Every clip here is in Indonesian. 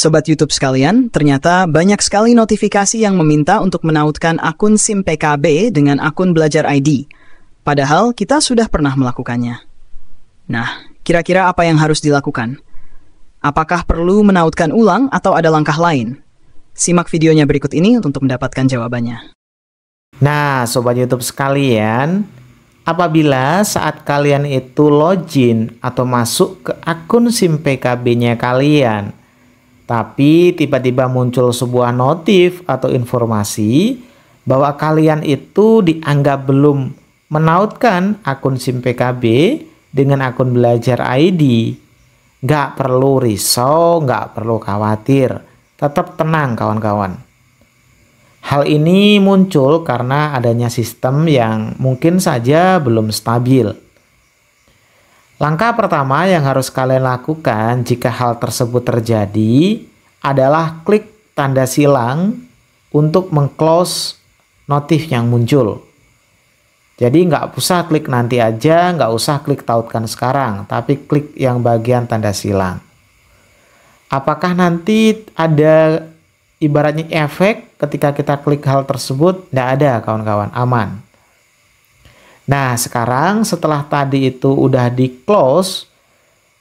Sobat YouTube sekalian, ternyata banyak sekali notifikasi yang meminta untuk menautkan akun SIM PKB dengan akun Belajar ID. Padahal kita sudah pernah melakukannya. Nah, kira-kira apa yang harus dilakukan? Apakah perlu menautkan ulang atau ada langkah lain? Simak videonya berikut ini untuk mendapatkan jawabannya. Nah, sobat YouTube sekalian, apabila saat kalian itu login atau masuk ke akun SIM PKB-nya kalian tapi tiba-tiba muncul sebuah notif atau informasi bahwa kalian itu dianggap belum menautkan akun SIM PKB dengan akun belajar ID. Gak perlu risau, gak perlu khawatir. Tetap tenang kawan-kawan. Hal ini muncul karena adanya sistem yang mungkin saja belum stabil Langkah pertama yang harus kalian lakukan jika hal tersebut terjadi adalah klik tanda silang untuk mengclose notif yang muncul. Jadi nggak usah klik nanti aja, nggak usah klik tautkan sekarang, tapi klik yang bagian tanda silang. Apakah nanti ada ibaratnya efek ketika kita klik hal tersebut? Nggak ada kawan-kawan, aman. Nah, sekarang setelah tadi itu udah di close,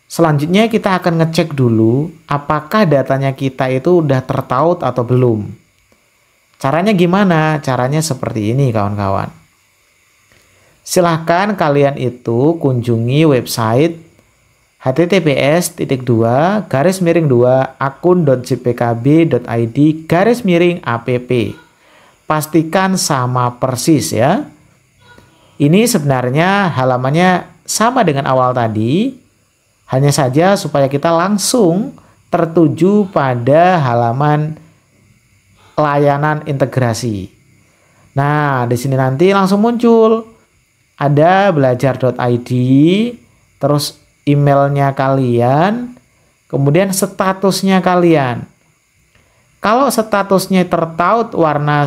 selanjutnya kita akan ngecek dulu apakah datanya kita itu udah tertaut atau belum. Caranya gimana? Caranya seperti ini kawan-kawan. Silahkan kalian itu kunjungi website https titik dua garis miring dua akun.jpkb.id garis miring app pastikan sama persis ya ini sebenarnya halamannya sama dengan awal tadi, hanya saja supaya kita langsung tertuju pada halaman layanan integrasi. Nah, di sini nanti langsung muncul ada belajar.id, terus emailnya kalian, kemudian statusnya kalian. Kalau statusnya tertaut warna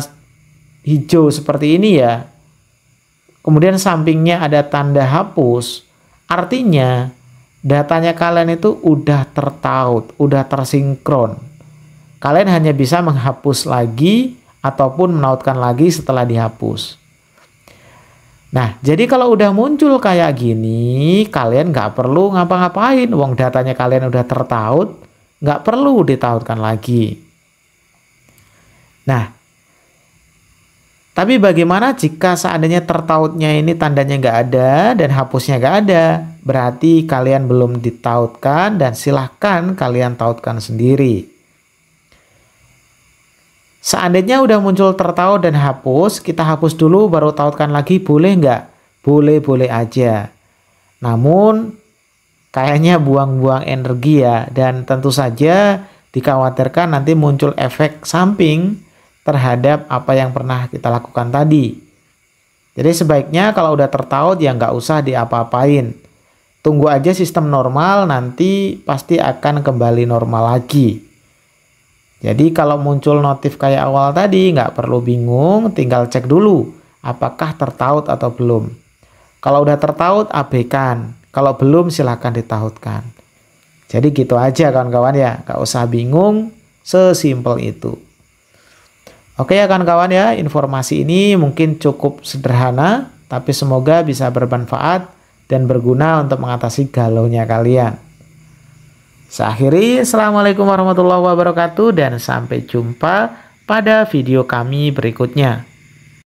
hijau seperti ini ya, kemudian sampingnya ada tanda hapus, artinya datanya kalian itu udah tertaut, udah tersinkron. Kalian hanya bisa menghapus lagi ataupun menautkan lagi setelah dihapus. Nah, jadi kalau udah muncul kayak gini, kalian nggak perlu ngapa-ngapain. uang datanya kalian udah tertaut, nggak perlu ditautkan lagi. Nah, tapi bagaimana jika seandainya tertautnya ini tandanya nggak ada dan hapusnya nggak ada? Berarti kalian belum ditautkan dan silahkan kalian tautkan sendiri. Seandainya udah muncul tertaut dan hapus, kita hapus dulu baru tautkan lagi boleh nggak? Boleh-boleh aja. Namun kayaknya buang-buang energi ya dan tentu saja dikhawatirkan nanti muncul efek samping terhadap apa yang pernah kita lakukan tadi. Jadi sebaiknya kalau udah tertaut ya nggak usah diapa-apain. Tunggu aja sistem normal nanti pasti akan kembali normal lagi. Jadi kalau muncul notif kayak awal tadi nggak perlu bingung tinggal cek dulu apakah tertaut atau belum. Kalau udah tertaut abaikan, kalau belum silahkan ditautkan. Jadi gitu aja kawan-kawan ya, nggak usah bingung, sesimpel itu. Oke ya kawan-kawan ya, informasi ini mungkin cukup sederhana, tapi semoga bisa bermanfaat dan berguna untuk mengatasi galaunya kalian. Saya akhiri, Assalamualaikum warahmatullahi wabarakatuh dan sampai jumpa pada video kami berikutnya.